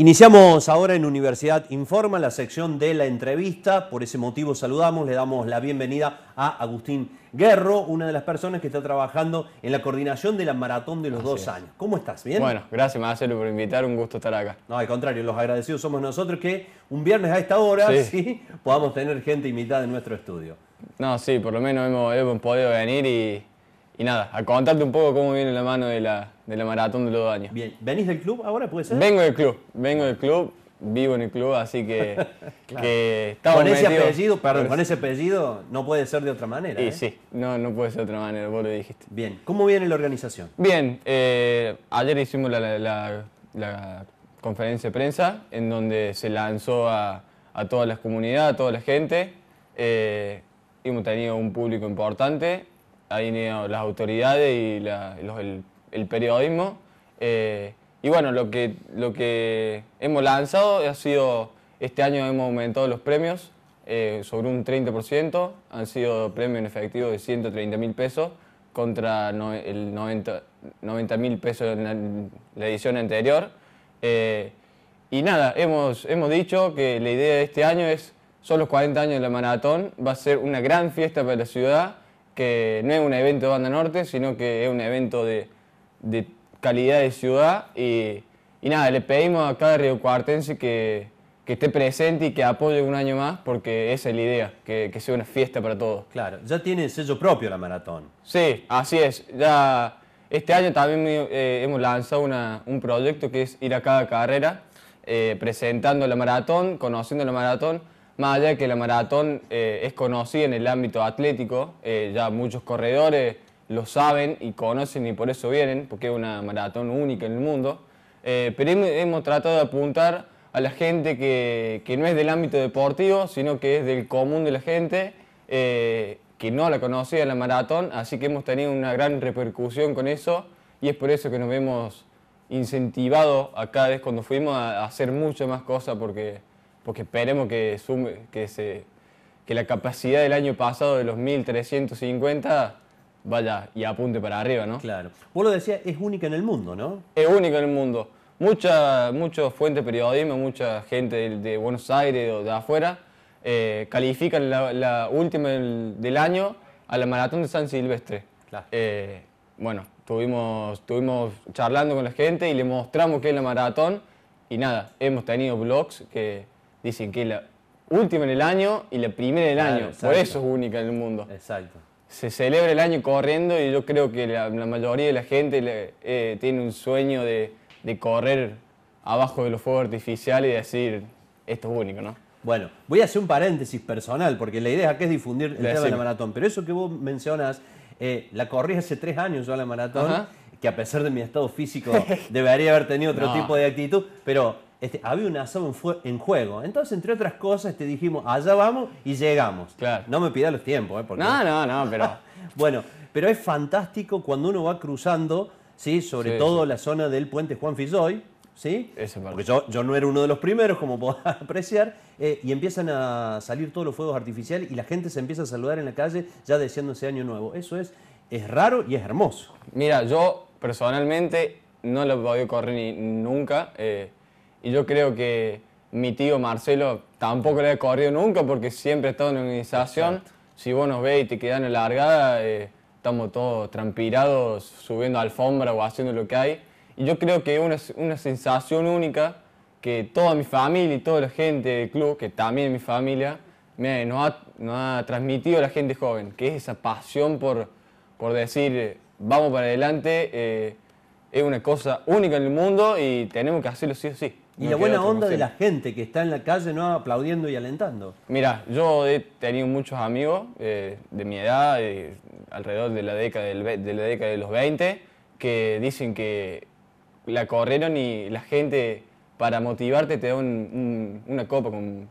Iniciamos ahora en Universidad Informa la sección de la entrevista. Por ese motivo saludamos, le damos la bienvenida a Agustín Guerro, una de las personas que está trabajando en la coordinación de la maratón de los dos años. ¿Cómo estás? ¿Bien? Bueno, gracias Marcelo por invitar, un gusto estar acá. No, al contrario, los agradecidos somos nosotros que un viernes a esta hora podamos tener gente invitada en nuestro estudio. No, sí, por lo menos hemos podido venir y y nada, a contarte un poco cómo viene la mano de la, maratón de los dos años. Bien, ¿venís del club ahora? ¿Puede ser? Vengo del club, vengo del club, vivo en el club, así que, Con ese apellido, con ese apellido no puede ser de otra manera. ¿eh? sí, no, no puede ser de otra manera, vos lo dijiste. Bien, ¿cómo viene la organización? Bien, eh, ayer hicimos la, conferencia de prensa en donde se lanzó a, a todas las comunidades, a toda la gente. Eh, hemos tenido un público importante ahí las autoridades y los, el, periodismo. Eh, y bueno, lo que, lo que hemos lanzado ha sido, este año hemos aumentado los premios eh, sobre un 30%, han sido premios en efectivo de 130 mil pesos contra el 90 mil pesos en la, edición anterior. Eh, y nada, hemos, hemos dicho que la idea de este año es, son los 40 años de la maratón, va a ser una gran fiesta para la ciudad que no es un evento de Banda Norte, sino que es un evento de, de calidad de ciudad y, y, nada, le pedimos a cada río que, que esté presente y que apoye un año más porque esa es la idea, que, que sea una fiesta para todos. Claro, ya tiene sello propio la maratón. Sí, así es. Ya este año también eh, hemos lanzado una, un proyecto que es ir a cada carrera, eh, presentando la maratón, conociendo la maratón más allá de que la maratón eh, es conocida en el ámbito atlético, eh, ya muchos corredores lo saben y conocen y por eso vienen, porque es una maratón única en el mundo, eh, pero hemos, tratado de apuntar a la gente que, que, no es del ámbito deportivo, sino que es del común de la gente, que no la conocía la maratón, así que hemos tenido una gran repercusión con eso y es por eso que nos vemos incentivado a cada vez cuando fuimos a hacer muchas más cosas porque porque esperemos que, sume, que, se, que la capacidad del año pasado de los 1.350 vaya y apunte para arriba, ¿no? Claro. Vos lo decías, es única en el mundo, ¿no? Es única en el mundo. Mucha, muchos fuentes de periodismo, mucha gente de, Buenos Aires o de afuera eh, califican la, última del, año a la maratón de San Silvestre. Eh, bueno, estuvimos, tuvimos charlando con la gente y le mostramos qué es la maratón y nada, hemos tenido blogs que Dicen que es la última en el año y la primera del el año. Por eso es única en el mundo. Exacto. Se celebra el año corriendo y yo creo que la, mayoría de la gente eh, tiene un sueño de, correr abajo de los fuegos artificiales y decir, esto es único, ¿no? Bueno, voy a hacer un paréntesis personal, porque la idea acá es difundir el tema de la maratón. Pero eso que vos mencionas, eh, la corrí hace tres años yo a la maratón, que a pesar de mi estado físico debería haber tenido otro tipo de actitud, pero este, había un asado en, juego. Entonces, entre otras cosas, te dijimos, allá vamos y llegamos. No me pidas los tiempos, ¿eh? No, no, no, pero... bueno, pero es fantástico cuando uno va cruzando, ¿sí? Sobre todo la zona del puente Juan fijoy ¿sí? Porque yo, no era uno de los primeros, como podrás apreciar, eh, y empiezan a salir todos los fuegos artificiales y la gente se empieza a saludar en la calle ya deseándose año nuevo. Eso es, es raro y es hermoso. Mira, yo personalmente no lo he podido correr ni nunca. Eh y yo creo que mi tío Marcelo tampoco le ha corrido nunca porque siempre ha estado en la organización. Si vos nos veis y te quedan en la largada, eh, estamos todos trampirados, subiendo alfombra o haciendo lo que hay. Y yo creo que es una, una, sensación única que toda mi familia y toda la gente del club, que también es mi familia, nos, ha, transmitido a la gente joven, que es esa pasión por, por decir, vamos para adelante, eh, es una cosa única en el mundo y tenemos que hacerlo sí o sí y la buena onda de la gente que está en la calle no aplaudiendo y alentando. Mira, yo he tenido muchos amigos eh, de mi edad, alrededor de la, década de la década de los 20, que dicen que la corrieron y la gente para motivarte te da una copa con,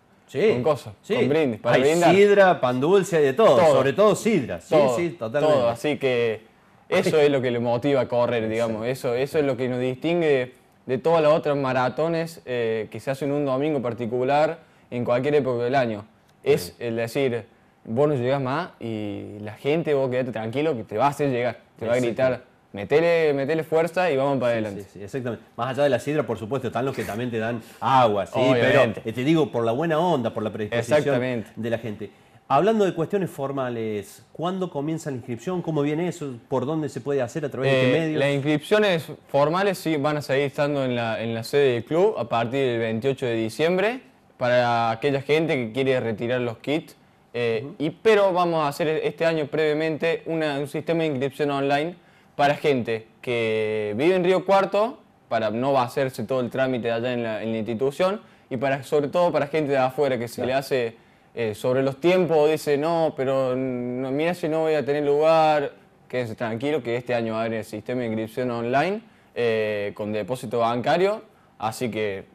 cosas, con brindis. Para sidra, pan dulce, de todo, sobre todo sidra. Sí, sí, totalmente. así que eso es lo que le motiva a correr, digamos, eso, eso es lo que nos distingue de todas las otras maratones eh, que se hacen un domingo particular en cualquier época del año. Es el decir, vos no llegás más y la gente, vos quedate tranquilo que te va a hacer llegar, te va a gritar. Metele, fuerza y vamos para adelante. Sí, exactamente. Más allá de la sidra, por supuesto, están los que también te dan agua, sí, pero eh, te digo, por la buena onda, por la predisposición de la gente. Hablando de cuestiones formales, ¿cuándo comienza la inscripción? ¿Cómo viene eso? ¿Por dónde se puede hacer? ¿A través de qué eh, medios? Las inscripciones formales sí van a seguir estando en la, sede del club a partir del 28 de diciembre para aquella gente que quiere retirar los kits. Eh, y, pero vamos a hacer este año previamente un sistema de inscripción online para gente que vive en Río Cuarto, para no hacerse todo el trámite allá en la, institución, y para, sobre todo para gente de afuera que se le hace eh, sobre los tiempos dice, no, pero mira si no voy a tener lugar, quédense tranquilo que este año abre el sistema de inscripción online eh, con depósito bancario, así que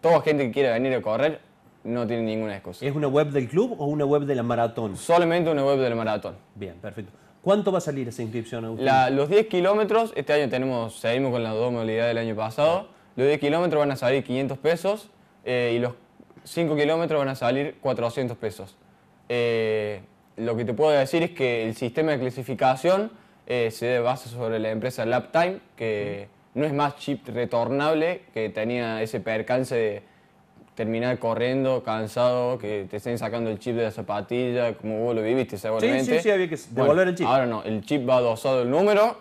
toda gente que quiera venir a correr no tiene ninguna excusa. ¿Es una web del club o una web de la maratón? Solamente una web de la maratón. Bien, perfecto. ¿Cuánto va a salir esa inscripción, los 10 kilómetros, este año tenemos, seguimos con la dos modalidades del año pasado, los 10 kilómetros van a salir 500 pesos eh, y los 5 kilómetros van a salir 400 pesos. Eh, lo que te puedo decir es que el sistema de clasificación eh, se basa sobre la empresa LapTime, que no es más chip retornable, que tenía ese percance de terminar corriendo, cansado, que te estén sacando el chip de la zapatilla, como vos lo viviste seguramente. Sí, sí, sí, había que devolver el chip. Ahora no, el chip va adosado al número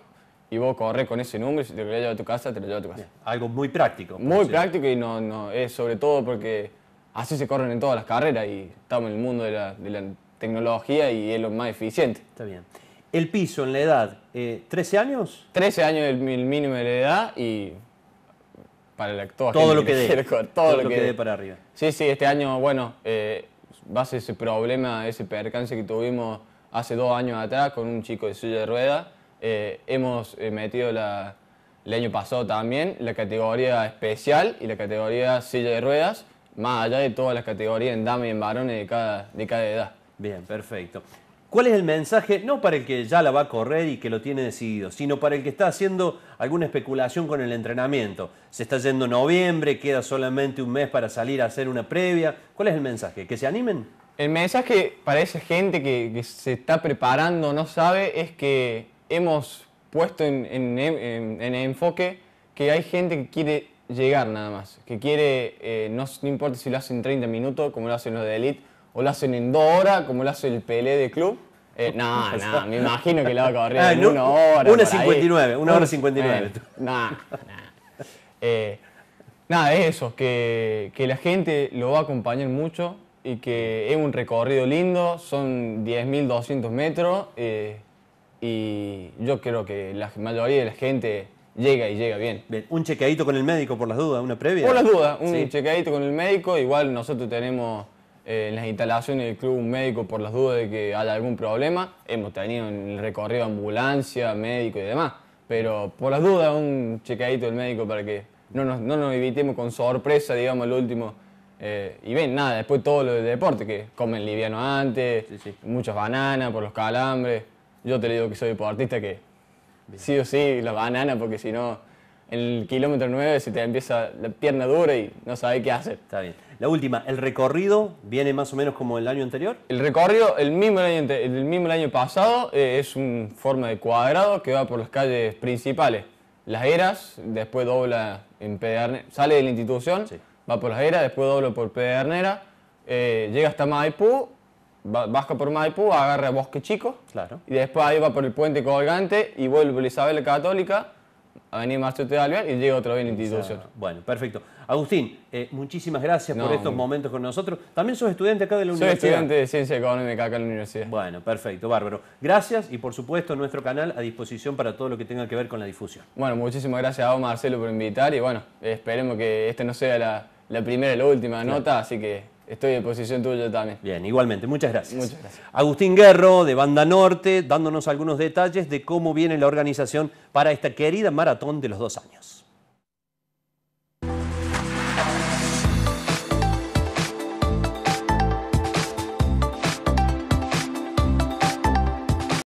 y vos corres con ese número y si te lo llevas a tu casa, te lo llevas a tu casa. algo muy práctico. Muy práctico y no, es sobre todo porque así se corren en todas las carreras y estamos en el mundo de la, tecnología y es lo más eficiente. Está bien. El piso en la edad, ¿13 eh, años? 13 años el, el, mínimo de la edad y para el toda Todo lo que, Todo, lo, que, dé para arriba. Sí, sí, este año, bueno, eh, va a ese problema, ese percance que tuvimos hace dos años atrás con un chico de silla de rueda. Eh, hemos eh, metido la, el año pasado también la categoría especial y la categoría silla de ruedas más allá de todas las categorías en damas y en varones de cada, de cada edad. Bien, perfecto. ¿Cuál es el mensaje, no para el que ya la va a correr y que lo tiene decidido, sino para el que está haciendo alguna especulación con el entrenamiento? Se está yendo noviembre, queda solamente un mes para salir a hacer una previa. ¿Cuál es el mensaje? ¿Que se animen? El mensaje para esa gente que, se está preparando, no sabe, es que hemos puesto en enfoque que hay gente que quiere llegar nada más, que quiere, eh, no, importa si lo hacen en 30 minutos, como lo hacen los de Elite, o lo hacen en 2 horas, como lo hace el Pelé de club. Eh, no, no, me imagino que lo va a correr ah, en una hora. Una 59, 1 una hora 59. Eh, no, no. nada, es eso, que, que la gente lo va a acompañar mucho, y que es un recorrido lindo, son 10.200 metros y yo creo que la mayoría de la gente Llega y llega bien. Un chequeadito con el médico por las dudas, una previa. Por las dudas, un chequeadito con el médico. Igual nosotros tenemos eh, en las instalaciones del club un médico por las dudas de que haya algún problema. Hemos tenido en el recorrido ambulancia, médico y demás. Pero por las dudas, un chequeadito del médico para que no nos, no nos evitemos con sorpresa, digamos, el último. Eh, y ven, nada, después todo lo del deporte, que comen liviano antes, muchas bananas por los calambres. Yo te le digo que soy deportista que sí o sí la banana, porque si no, el kilómetro 9 se te empieza la pierna dura y no sabes qué hacer. Está bien. La última, ¿el recorrido viene más o menos como el año anterior? El recorrido, el mismo el año, mismo año pasado, eh, es un forma de cuadrado que va por las calles principales. Las eras, después dobla en Pedernera, sale de la institución, va por las eras, después dobla por Pedernera, eh, llega hasta Maipú Baja por Maipú, agarra Bosque Chico. Claro. Y después ahí va por el puente colgante y vuelve por Isabel Católica, Avenida usted de Alvear y llega otra vez la institución. Bueno, perfecto. Agustín, eh, muchísimas gracias por estos momentos con nosotros. También sos estudiante acá de la universidad. Soy estudiante de Ciencia Económica acá en la universidad. Bueno, perfecto, bárbaro. Gracias y por supuesto nuestro canal a disposición para todo lo que tenga que ver con la difusión. Bueno, muchísimas gracias a vos Marcelo por invitar y bueno, esperemos que esta no sea la, la primera y la última nota, así que Estoy en posición tuya también. Bien, igualmente, muchas gracias. Muchas gracias. Agustín Guerro, de Banda Norte, dándonos algunos detalles de cómo viene la organización para esta querida maratón de los dos años.